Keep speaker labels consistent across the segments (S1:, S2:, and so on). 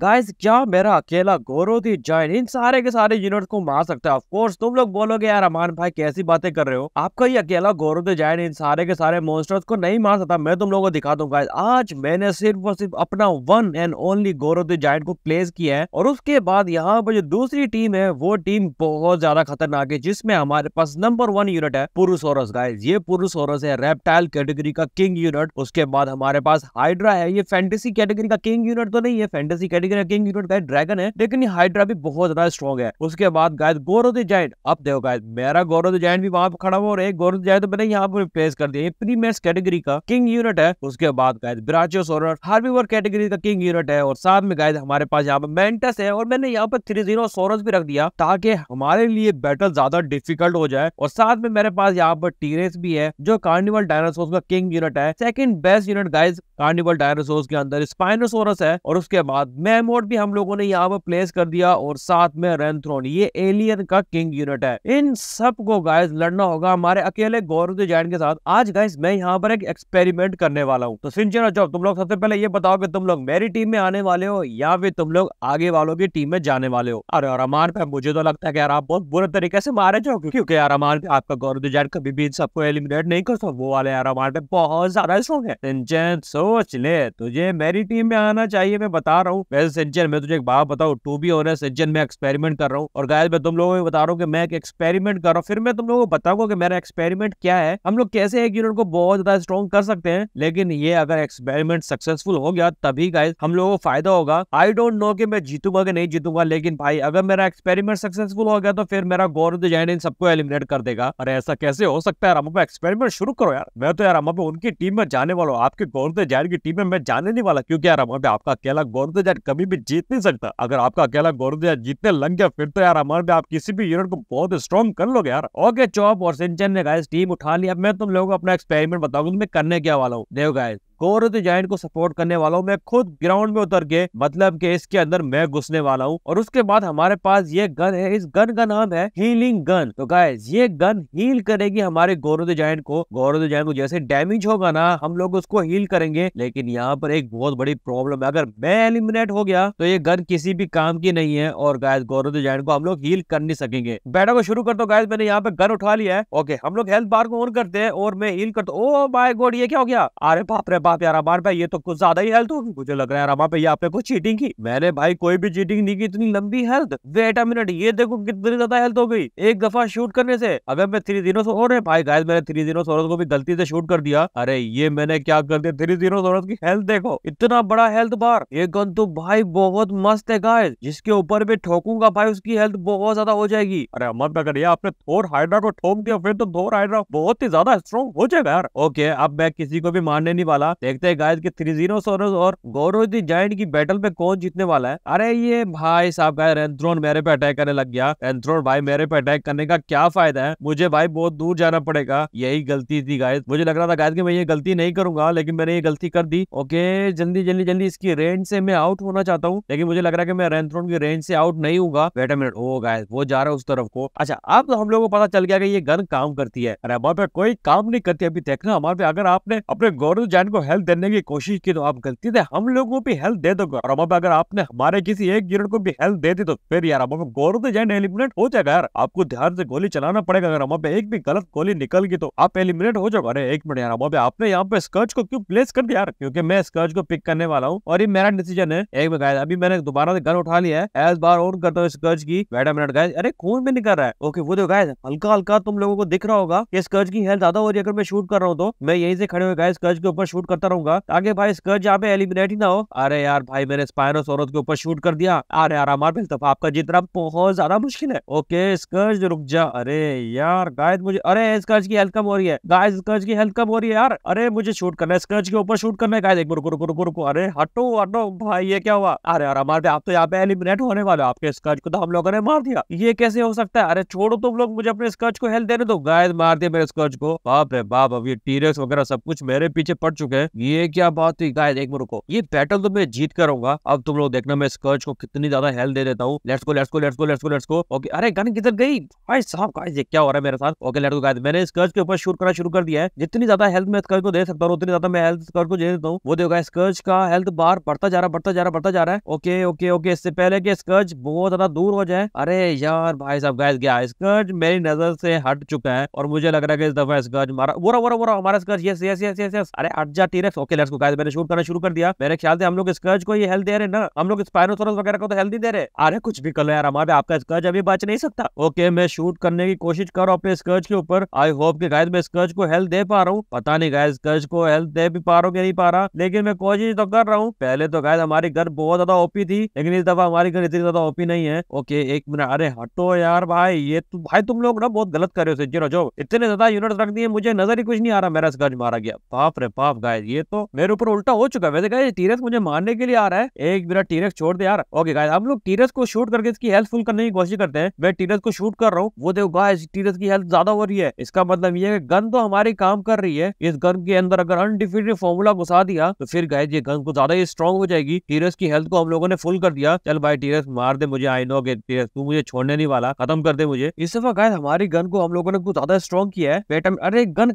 S1: guys क्या मेरा अकेला गोरो दी जॉइन इन सारे के सारे यूनिट को मार सकता है ऑफकोर्स तुम लोग बोलोगे यार अमान भाई कैसी बातें कर रहे हो आपका ये अकेला गोरो दी जॉइन इन सारे के सारे मोस्टर्स को नहीं मार सकता मैं तुम लोगों को दिखा दूं गाइस आज मैंने सिर्फ और सिर्फ अपना वन एंड ओनली गोरो दी जॉइन को प्लेस किया है और उसके बाद यहाँ पर जो दूसरी टीम है वो टीम बहुत ज्यादा खतरनाक है जिसमें हमारे पास नंबर वन यूनिट है पुरुषोरस गाइज ये पुरुषोरस है रेप्टाइल कैटेगरी का किंग यूनिट उसके बाद हमारे पास हाइड्रा है ये फैंटेसी कैटेगरी का किंग यूनिट तो नहीं है फैंटेसी कैटेगरी लेकिन किंग गाइस ड्रैगन है लेकिन हाइड्रा भी बहुत ज्यादा स्ट्रॉग है उसके बाद गायद गोरो द जाइंट अब देखो गायद मेरा गोरो द जाइंट भी वहां पर खड़ा हुआ और एक गोरो द तो मैंने यहाँ पर रिप्लेस कर दिया ये प्री मैच कैटेगरी का किंग यूनिट है उसके बाद गायद ब्राचियोस और हार्बीवर कैटेगरी का किंग यूनिट है और साथ में गायद हमारे पास यहाँ पर मेंटस है और मैंने यहाँ पर थ्री जीरो सोरस भी रख दिया ताकि हमारे लिए बैटल ज्यादा डिफिकल्ट हो जाए और साथ में मेरे पास यहाँ पर टीरेस भी है जो कार्निवल डायनासोर का किंग यूनिट है second best unit guys carnival dinosaur के अंदर स्पाइनोसोरस है और उसके बाद मैमोट भी हम लोगों ने यहाँ पर प्लेस कर दिया और साथ में रेंथ्रोन ये एलियन का किंग यूनिट है इन सबको गाइस लड़ना होगा हमारे अकेले गौरव जैन के साथ आज गाइस मैं यहाँ पर एक एक्सपेरिमेंट करने वाला हूँ तो सिंचना चौक तुम लोग सबसे पहले ये बताओ कि तुम लोग मेरी टीम में आने वाले हो या फिर तुम लोग आगे वालों की टीम में जाने वाले हो अरे और अमान पे मुझे तो लगता है कि यार आप बहुत बुरे तरीके से मारे जाओ क्योंकि यार अमान पे आपका गौरव जैन कभी भी सबको एलिमिनेट नहीं कर सकता वो वाले यार अमान पे बहुत ज्यादा स्ट्रॉन्ग है सिंचन सोच ले तुझे मेरी टीम में आना चाहिए मैं बता रहा हूँ वैसे सज्जन मैं तुझे एक बात बताऊँ टू बी ऑनेस्ट सज्जन मैं एक्सपेरिमेंट कर रहा हूँ और गायल मैं तुम लोगों को बता रहा हूँ कि मैं एक एक्सपेरिमेंट कर रहा हूँ फिर मैं तुम लोगों को बताऊंगा कि मेरा एक्सपेरिमेंट क्या है हम लोग कैसे एक यूनिट को बहुत ज्यादा स्ट्रॉन्ग कर सकते हैं लेकिन ये अगर एक्सपेरिमेंट सक्सेसफुल हो गया तभी गाय हम लोगों को फायदा होगा आई डोंट नो कि मैं जीतूंगा कि नहीं जीतूंगा लेकिन भाई अगर मेरा एक्सपेरिमेंट सक्सेसफुल हो गया तो फिर मेरा गौरव तो जैन इन सबको एलिमिनेट कर देगा अरे ऐसा कैसे हो सकता है रामा एक्सपेरिमेंट शुरू करो यार मैं तो यार पे उनकी टीम में जाने वाला हूँ आपके गौरव तो जैन की टीम में मैं जाने नहीं वाला क्योंकि यार पे आपका अकेला गौरव कभी भी जीत नहीं सकता अगर आपका अकेला गौरव जीतने लग गया फिर तो यार हमारे आप किसी भी यूनिट को बहुत स्ट्रॉन्ग कर लोगे यार ओके चौप और सिंचन ने गाय टीम उठा लिया मैं तुम लोगों को अपना एक्सपेरिमेंट बताऊंगा मैं करने क्या वाला हूँ देव गाय कोरत जैन को सपोर्ट करने वाला हूँ मैं खुद ग्राउंड में उतर के मतलब के इसके अंदर मैं घुसने वाला हूँ और उसके बाद हमारे पास ये गन है इस गन का नाम है हीलिंग गन तो गाय ये गन हील करेगी हमारे गौरव जैन को गौरव जैन को जैसे डैमेज होगा ना हम लोग उसको हील करेंगे लेकिन यहाँ पर एक बहुत बड़ी प्रॉब्लम है अगर मैं एलिमिनेट हो गया तो ये गन किसी भी काम की नहीं है और गायज गौरव जैन को हम लोग हील कर नहीं सकेंगे बैठा को शुरू कर दो तो मैंने यहाँ पे गन उठा लिया है ओके हम लोग हेल्थ बार को ऑन करते हैं और मैं हील करता हूँ ओ बाय गोड ये क्या हो गया अरे बाप रे बाप यार अमान भाई ये तो कुछ ज्यादा ही हेल्थ होगी मुझे लग रहा है अमान भाई आपने कुछ चीटिंग की मैंने भाई कोई भी चीटिंग नहीं की इतनी लंबी हेल्थ वेट मिनट ये देखो कितनी ज्यादा हेल्थ हो गई एक दफा शूट करने से अगर मैं थ्री जीरो और रहे भाई गाय मैंने थ्री जीरो को भी गलती से शूट कर दिया अरे ये मैंने क्या कर दिया थ्री जीरो की हेल्थ देखो इतना बड़ा हेल्थ बार ये गन तो भाई बहुत मस्त है गाय जिसके ऊपर भी ठोकूंगा भाई उसकी हेल्थ बहुत ज्यादा हो जाएगी अरे अमर भाई अगर ये आपने थोर हाइड्रा को ठोक दिया फिर तो थोर हाइड्रा बहुत ही ज्यादा स्ट्रॉन्ग हो जाएगा यार ओके अब मैं किसी को भी मारने नहीं वाला देखते हैं गाइस के थ्री जीरो सोनस और गौरव दी जाइंट की बैटल में कौन जीतने वाला है अरे ये भाई साहब गाय रेंथ्रोन मेरे पे अटैक करने लग गया रेंथ्रोन भाई मेरे पे अटैक करने का क्या फायदा है मुझे भाई बहुत दूर जाना पड़ेगा यही गलती थी गाय मुझे लग रहा था गायद की मैं ये गलती नहीं करूंगा लेकिन मैंने ये गलती कर दी ओके जल्दी जल्दी जल्दी इसकी रेंज से मैं आउट होना चाहता हूँ लेकिन मुझे लग रहा है की मैं रेंथ्रोन की रेंज से आउट नहीं हूँ वेट मिनट ओ गाय वो जा रहा है उस तरफ को अच्छा अब तो हम लोग को पता चल गया कि ये गन काम करती है अरे हमारे पे कोई काम नहीं करती अभी देखना हमारे पे अगर आपने अपने गौरव जैन को हेल्प देने की कोशिश की तो आप गलती से हम लोगों को भी हेल्प दे दो और अब अगर आपने हमारे किसी एक यूनिट को भी हेल्प दे दी तो फिर यार हम गौर से जाए एलिमिनेट हो जाएगा यार आपको ध्यान से गोली चलाना पड़ेगा अगर हम एक भी गलत गोली निकल गई तो आप एलिमिनेट हो जाओ अरे एक मिनट यार हम आपने यहाँ पे स्कर्च को क्यों प्लेस कर दिया यार क्योंकि मैं स्कर्च को पिक करने वाला हूँ और ये मेरा डिसीजन है एक में गाय अभी मैंने दोबारा से गन उठा लिया है एस बार ऑन करता हूँ स्कर्च की वेट मिनट गाय अरे कौन भी निकल रहा है ओके वो जो गाय हल्का हल्का तुम लोगों को दिख रहा होगा कि स्कर्च की हेल्थ ज्यादा हो रही है अगर मैं शूट कर रहा हूँ तो मैं यही से खड़े हुए गाय स्कर्च के ऊपर शूट कर करता रहूंगा आगे भाई स्कर्ज यहाँ पे एलिमिनेट ही ना हो अरे यार भाई मैंने स्पाइनस औरत के ऊपर शूट कर दिया अरे यार हमारे तब आपका जितना बहुत ज्यादा मुश्किल है ओके स्कर्ज रुक जा अरे यार गायद मुझे अरे स्कर्ज की हेल्थ कम हो रही है गाय स्कर्ज की हेल्थ कम हो रही है यार अरे मुझे शूट करना है स्कर्ज के ऊपर शूट करना है गाय रुको रुको रुको अरे हटो हटो भाई ये क्या हुआ अरे यार हमारे आप तो यहाँ पे एलिमिनेट होने वाले आपके स्कर्ज को तो हम लोगों ने मार दिया ये कैसे हो सकता है अरे छोड़ो तुम लोग मुझे अपने स्कर्ज को हेल्थ देने दो गाय मार दिया मेरे स्कर्ज को बाप रे बाप अब ये टीरेक्स वगैरह सब कुछ मेरे पीछे पड़ चुके हैं ये क्या बात हुई गाइस एक रुको ये बैटल तो मैं जीत कर आऊंगा अब तुम लोग देखना मैं स्कर्च को कितनी ज्यादा हेल्थ दे देता हूँ लेट्स को लेट्स को लेट्स को लेट्स को लेट्स को ओके अरे गन किधर गई भाई साहब गाइस ये क्या हो रहा है मेरे साथ ओके लेट्स गो गाइस मैंने स्कर्च के ऊपर शूट करना शुरू कर दिया है जितनी ज्यादा हेल्थ मैं स्कर्च को दे सकता हूँ उतनी ज्यादा मैं हेल्थ स्कर्च को दे देता हूँ वो देखो स्कर्च का हेल्थ बार बढ़ता जा रहा बढ़ता जा रहा बढ़ता जा रहा है ओके ओके ओके इससे पहले कि स्कर्च बहुत ज्यादा दूर हो जाए अरे यार भाई साहब गाइस गया स्कर्च मेरी नजर से हट चुका है और मुझे लग रहा है कि इस दफा स्कर्च मारा वो रहा वो रहा हमारा स्कर्च यस यस यस यस अरे हट जा T rex okay let's go guys मैंने शूट करना शुरू कर दिया मेरे ख्याल से हम लोग स्कर्ज को ये हेल्थ दे रहे ना हम लोग स्पाइनोसॉरस वगैरह को तो हेल्थ ही दे रहे अरे कुछ भी कर लो यार हमारे आपका स्कर्ज अभी बच नहीं सकता ओके मैं शूट करने की कोशिश कर रहा हूँ अपने स्कर्ज के ऊपर आई होप कि गाइस मैं स्कर्ज को हेल्थ दे पा रहा हूँ पता नहीं गाइस स्कर्ज को हेल्थ दे भी पा रहा हूँ या नहीं पा रहा लेकिन मैं कोशिश तो कर रहा हूँ पहले तो गाइस हमारी घर बहुत ज्यादा ओपी थी लेकिन इस दफा हमारी घर इतनी ज्यादा ओपी नहीं है ओके एक मिनट अरे हटो यार भाई ये तु, भाई तुम लोग ना बहुत गलत कर रहे हो सिज्जी इतने ज्यादा यूनिट रख दिए मुझे नजर ही कुछ नहीं आ रहा मेरा स्कर्ज मारा गया पाप रे पाप गाय ये तो मेरे ऊपर उल्टा हो चुका है वैसे टीरस मुझे मारने के लिए आ रहा है एक मेरा टीरस छोड़ दे यार ओके गाइस हम लोग टीरस को शूट करके इसकी हेल्थ फुल करने की कोशिश करते हैं मैं टीरस को शूट कर रहा हूँ वो देखो गाइस टीरस की हेल्थ ज्यादा हो रही है इसका मतलब ये है गन तो हमारी काम कर रही है इस गन के अंदर अगर अनडिफिटेड फॉर्मूला घुसा दिया तो फिर गाइस ये गन को ज्यादा ही स्ट्रॉन्ग हो जाएगी टीरस की हेल्थ को हम लोगों ने फुल कर दिया चल भाई टीरस मार दे मुझे आई नो टीरस तू मुझे छोड़ने नहीं वाला खत्म कर दे मुझे इस दफा गाय हमारी गन को हम लोगों ने कुछ ज्यादा स्ट्रॉन्ग किया है बेटा अरे गन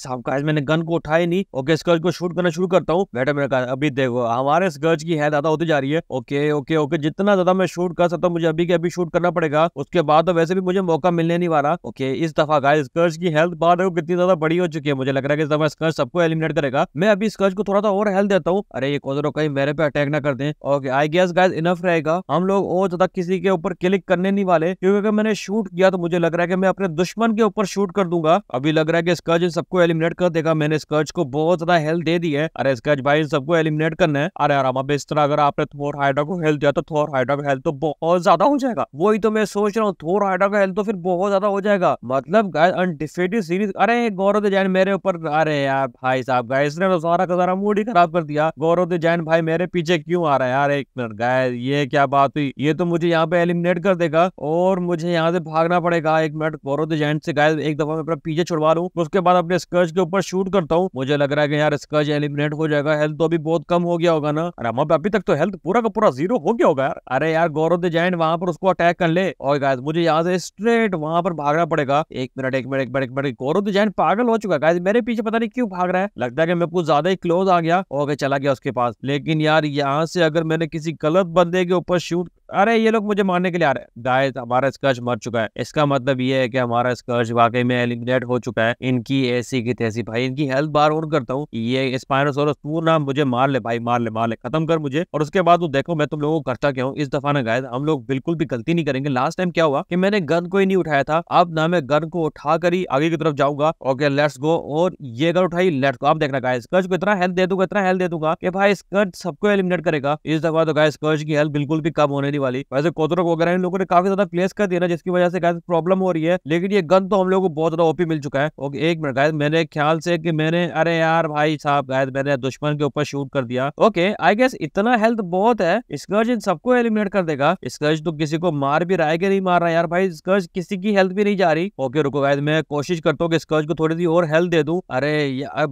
S1: गाइस मैंने गन को उठाया नहीं ओके स्कर्ज को शूट करना शुरू करता हूँ बेटा मेरा कहा अभी देखो हमारे स्कर्ज की है ज्यादा होती जा रही है ओके ओके ओके जितना ज्यादा मैं शूट कर सकता हूँ मुझे अभी के अभी शूट करना पड़ेगा उसके बाद तो वैसे भी मुझे मौका मिलने नहीं वाला ओके इस दफा गाय स्कर्ज की हेल्थ बार देखो कितनी ज्यादा बड़ी हो चुकी है मुझे लग रहा है कि इस दफा स्कर्ज सबको एलिमिनेट करेगा मैं अभी स्कर्ज को थोड़ा सा और हेल्थ देता हूँ अरे ये कोजरो कहीं मेरे पे अटैक ना कर दे okay I guess guys enough रहेगा हम लोग और ज्यादा किसी के ऊपर क्लिक करने नहीं वाले क्योंकि मैंने शूट किया तो मुझे लग रहा है कि मैं अपने दुश्मन के ऊपर शूट कर दूंगा अभी लग रहा है कि स्कर्ज सबको एलिमिनेट कर देगा मैंने स्कर्च को बहुत ज्यादा हेल्थ दे दी है अरे स्कर्च भाई सबको एलिमिनेट करना है अरे आराम अब इस तरह अगर आपने थोर हाइड्रा को हेल्थ दिया तो थोर हाइड्रा का हेल्थ तो बहुत ज्यादा हो जाएगा वही तो मैं सोच रहा हूँ थोर हाइड्रा का हेल्थ तो फिर बहुत ज्यादा हो जाएगा मतलब सीरीज अरे गौरव जैन मेरे ऊपर अरे यार भाई साहब गाइस ने तो सारा का सारा मूड ही खराब कर दिया गौरव जैन भाई मेरे पीछे क्यों आ रहा है यार एक मिनट गाय ये क्या बात हुई ये तो मुझे यहाँ पे एलिमिनेट कर देगा और मुझे यहाँ से भागना पड़ेगा एक मिनट गौरव जैन से गाय एक दफा मैं अपना पीछे छुड़वा लूँ उसके बाद अपने स्कर्ज के ऊपर शूट करता हूँ मुझे लग रहा है कि यार स्कर्ज एलिमिनेट हो जाएगा हेल्थ तो अभी बहुत कम हो गया होगा ना अरे वहां अभी तक तो हेल्थ पूरा का पूरा जीरो हो गया होगा यार अरे यार गौरव द जैन वहां पर उसको अटैक कर ले और गाय मुझे यहाँ से स्ट्रेट वहां पर भागना पड़ेगा एक मिनट एक मिनट एक मिनट एक मिनट गौरव द जैन पागल हो चुका है मेरे पीछे पता नहीं क्यों भाग रहा है लगता है कि मैं कुछ ज्यादा ही क्लोज आ गया और चला गया उसके पास लेकिन यार यहाँ से अगर मैंने किसी गलत बंदे के ऊपर शूट अरे ये लोग मुझे मारने के लिए आ रहे हैं गाइस हमारा स्कर्ज मर चुका है इसका मतलब ये है कि हमारा स्कर्च वाकई में एलिमिनेट हो चुका है इनकी ऐसी की तैसी भाई इनकी हेल्थ बार और करता हूँ ये स्पाइनोसोरस पूरा मुझे मार ले भाई मार ले मार ले खत्म कर मुझे और उसके बाद वो देखो मैं तुम लोगों को करता क्या हूँ इस दफा ना गाय हम लोग बिल्कुल भी गलती नहीं करेंगे लास्ट टाइम क्या हुआ कि मैंने गन को ही नहीं उठाया था अब ना मैं गन को उठा कर ही आगे की तरफ जाऊंगा ओके लेट्स गो और ये गन उठाई लेट्स गो आप देखना गाय स्कर्ज को इतना हेल्थ दे दूंगा इतना हेल्थ दे दूंगा भाई स्कर्च सबको एलिमिनेट करेगा इस दफा तो गाय स्कर्च की हेल्थ बिल्कुल भी कम होने नहीं वाली वैसे कोतरक वगैरह इन लोगों ने काफी ज्यादा प्लेस कर दिया ना जिसकी वजह से गाय प्रॉब्लम हो रही है लेकिन ये गन तो हम लोग को बहुत ज्यादा ओपी मिल चुका है और एक मिनट गाय मेरे ख्याल से कि मैंने अरे यार भाई साहब गाय मैंने दुश्मन के ऊपर शूट कर दिया ओके आई गेस इतना हेल्थ बहुत है स्कर्ज इन सबको एलिमिनेट कर देगा स्कर्ज तो किसी को मार भी रहा है कि नहीं मार रहा यार भाई स्कर्ज किसी की हेल्थ भी नहीं जा रही ओके रुको गाय मैं कोशिश करता हूँ स्कर्ज को थोड़ी सी और हेल्थ दे दू अरे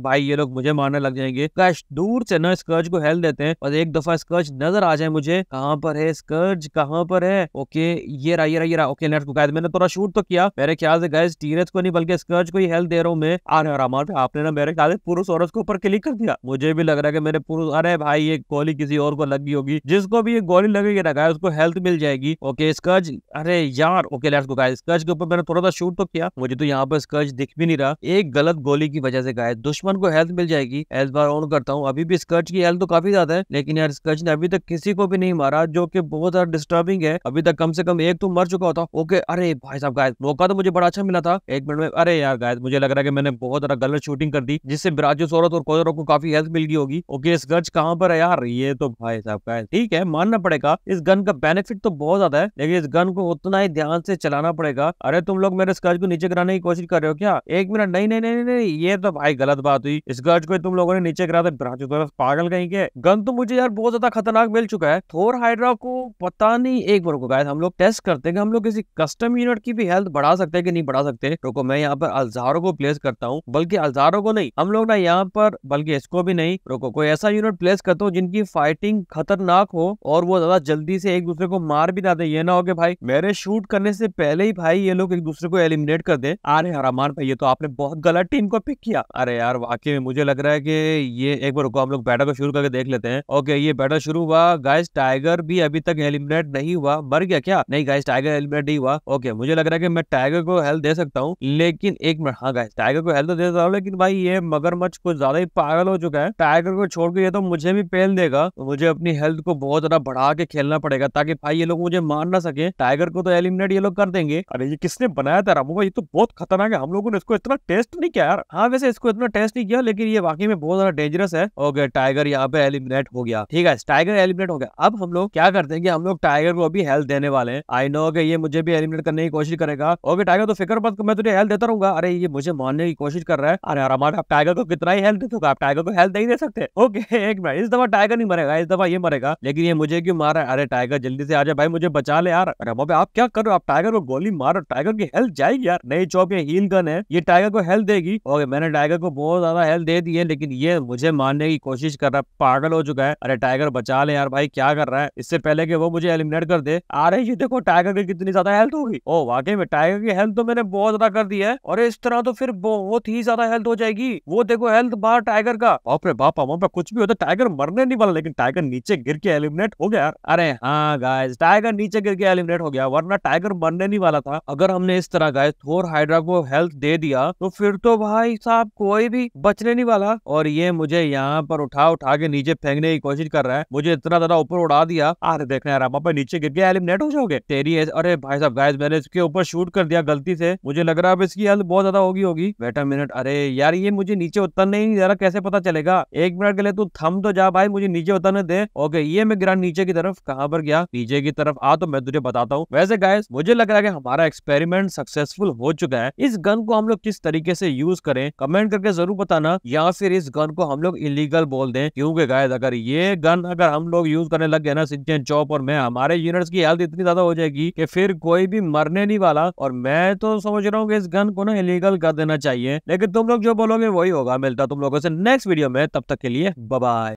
S1: भाई ये लोग मुझे मारने लग जाएंगे दूर से ना स्कर्ज को हेल्थ देते हैं और एक दफा स्कर्ज नजर आ जाए मुझे कहाँ पर है स्कर्ज आज कहाँ पर है ओके ये रहा ये रहा ये रहा ओके लेट्स गो गाइस मैंने थोड़ा शूट तो किया मेरे ख्याल से गाइस टीरज को नहीं बल्कि स्कर्ज को ही हेल्प दे रहा हूँ मैं आ रहा आराम रामा आपने ना मेरे ख्याल से पुरुष औरत के ऊपर क्लिक कर दिया मुझे भी लग रहा है कि मेरे पुरुष अरे भाई ये गोली किसी और को लगी होगी जिसको भी ये गोली लगेगी ना गाय उसको हेल्थ मिल जाएगी ओके स्कर्ज अरे यार ओके लेट्स गो गाइस स्कर्ज के ऊपर मैंने थोड़ा सा शूट तो किया मुझे तो यहाँ पर स्कर्ज दिख भी नहीं रहा एक गलत गोली की वजह से गाय दुश्मन को हेल्थ मिल जाएगी हेल्थ बार ऑन करता हूँ अभी भी स्कर्ज की हेल्थ तो काफी ज्यादा है लेकिन यार स्कर्ज ने अभी तक किसी को भी नहीं मारा जो की बहुत डिस्टर्बिंग है अभी तक कम से कम एक तो मर चुका होता ओके अरे भाई साहब गायद मौका तो मुझे बड़ा अच्छा मिला था एक मिनट में अरे यार गायद मुझे लग रहा है कि मैंने बहुत ज्यादा गलत शूटिंग कर दी जिससे सौरत और कोजरों को काफी हेल्प मिल गई होगी ओके इस गज कहाँ पर है यार ये तो भाई साहब गायद ठीक है मानना पड़ेगा इस गन का बेनिफिट तो बहुत ज्यादा है लेकिन इस गन को उतना ही ध्यान से चलाना पड़ेगा अरे तुम लोग मेरे स्कर्ज को नीचे गिराने की कोशिश कर रहे हो क्या एक मिनट नहीं नहीं नहीं नहीं ये तो भाई गलत बात हुई इस गज को तुम लोगों ने नीचे गिरा था तो पागल कहीं के गन तो मुझे यार बहुत ज्यादा खतरनाक मिल चुका है थोर हाइड्रा को पता नहीं एक बार को गाय हम लोग टेस्ट करते हैं कि हम लोग किसी कस्टम यूनिट की भी हेल्थ बढ़ा सकते हैं कि नहीं बढ़ा सकते रुको मैं यहाँ पर अल्जारो को प्लेस करता हूँ बल्कि अल्जारो को नहीं हम लोग ना यहाँ पर बल्कि इसको भी नहीं रुको कोई ऐसा यूनिट प्लेस करता हूँ जिनकी फाइटिंग खतरनाक हो और वो ज्यादा जल्दी से एक दूसरे को मार भी ना दे ये ना हो कि भाई मेरे शूट करने से पहले ही भाई ये लोग एक दूसरे को एलिमिनेट कर दे अरे हरामान भाई ये तो आपने बहुत गलत टीम को पिक किया अरे यार वाकई में मुझे लग रहा है कि ये एक बार रुको हम लोग बैटर को शुरू करके देख लेते हैं ओके ये बैटर शुरू हुआ गाइस टाइगर भी अभी तक एलिमिनेट एलिमिनेट नहीं हुआ मर गया क्या नहीं गाइस टाइगर एलिमिनेट नहीं हुआ ओके मुझे लग रहा है कि मैं टाइगर को हेल्थ दे सकता हूँ लेकिन एक मिनट हाँ गाइस टाइगर को हेल्थ तो दे सकता हूँ लेकिन भाई ये मगरमच्छ कुछ ज्यादा ही पागल हो चुका है टाइगर को छोड़ के ये तो मुझे भी पेल देगा तो मुझे अपनी हेल्थ को बहुत ज्यादा बढ़ा के खेलना पड़ेगा ताकि भाई ये लोग मुझे मार ना सके टाइगर को तो एलिमिनेट ये लोग कर देंगे अरे ये किसने बनाया था रामू भाई ये तो बहुत खतरनाक है हम लोगों ने इसको इतना टेस्ट नहीं किया यार हाँ वैसे इसको इतना टेस्ट नहीं किया लेकिन ये वाकई में बहुत ज्यादा डेंजरस है ओके टाइगर यहाँ पे एलिमिनेट हो गया ठीक है टाइगर एलिमिनेट हो गया अब हम लोग क्या करते हैं कि हम लोग लोग टाइगर को अभी हेल्थ देने वाले हैं आई नो कि ये मुझे भी एलिमिनेट करने की कोशिश करेगा ओके टाइगर तो फिक्र मत मैं तुझे हेल्थ देता रहूंगा अरे ये मुझे मारने की कोशिश कर रहा है अरे यार हमारे आप टाइगर को कितना ही हेल्थ दे दोगे आप टाइगर को हेल्थ नहीं दे सकते ओके एक मिनट इस दफा टाइगर नहीं मरेगा इस दफा ये मरेगा लेकिन ये मुझे क्यों मारा है अरे टाइगर जल्दी से आ जाए भाई मुझे बचा ले यार अरे मोबे आप क्या करो आप टाइगर को गोली मारो टाइगर की हेल्थ जाएगी यार नई चौप ये हील गन है ये टाइगर को हेल्थ देगी ओके मैंने टाइगर को बहुत ज्यादा हेल्थ दे दी है लेकिन ये मुझे मारने की कोशिश कर रहा है पागल हो चुका है अरे टाइगर बचा ले यार भाई क्या कर रहा है इससे पहले कि वो मुझे एलिमिनेट कर दे आ रही है देखो टाइगर की कितनी ज्यादा हेल्थ होगी ओ वाकई में टाइगर की हेल्थ तो मैंने बहुत ज्यादा कर दी है और इस तरह तो फिर बहुत ही ज्यादा हेल्थ हो जाएगी वो देखो हेल्थ बार टाइगर का बाप रे बाप पे कुछ भी होता टाइगर मरने नहीं वाला लेकिन टाइगर नीचे गिर के एलिमिनेट हो गया अरे हाँ गाइज टाइगर नीचे गिर के एलिमिनेट हो गया वरना टाइगर मरने नहीं वाला था अगर हमने इस तरह गाय थोर हाइड्रा को हेल्थ दे दिया तो फिर तो भाई साहब कोई भी बचने नहीं वाला और ये मुझे यहाँ पर उठा उठा के नीचे फेंकने की कोशिश कर रहा है मुझे इतना ज्यादा ऊपर उड़ा दिया अरे देखना यार आप पर नीचे गिर गया एलिमिनेट हो जाओगे तेरी अरे भाई साहब गाइस मैंने इसके ऊपर शूट कर दिया गलती से मुझे लग रहा है इसकी हेल्थ बहुत ज्यादा होगी होगी वेट अ मिनट अरे यार ये मुझे नीचे उतरने ही जरा कैसे पता चलेगा एक मिनट के लिए तू थम तो जा भाई मुझे नीचे उतरने दे ओके ये मैं गिरा नीचे की तरफ कहाँ पर गया नीचे की तरफ आ तो मैं तुझे बताता हूँ वैसे गायस मुझे लग रहा है हमारा एक्सपेरिमेंट सक्सेसफुल हो चुका है इस गन को हम लोग किस तरीके से यूज करें कमेंट करके जरूर बताना या फिर इस गन को हम लोग इलीगल बोल दें क्योंकि गायस अगर ये गन अगर हम लोग यूज करने लग गए ना सिंह चौप और मैं हमारे यूनिट्स की हेल्थ इतनी ज्यादा हो जाएगी कि फिर कोई भी मरने नहीं वाला और मैं तो समझ रहा हूँ कि इस गन को ना इलीगल कर देना चाहिए लेकिन तुम लोग जो बोलोगे वही होगा मिलता तुम लोगों से नेक्स्ट वीडियो में तब तक के लिए बबाई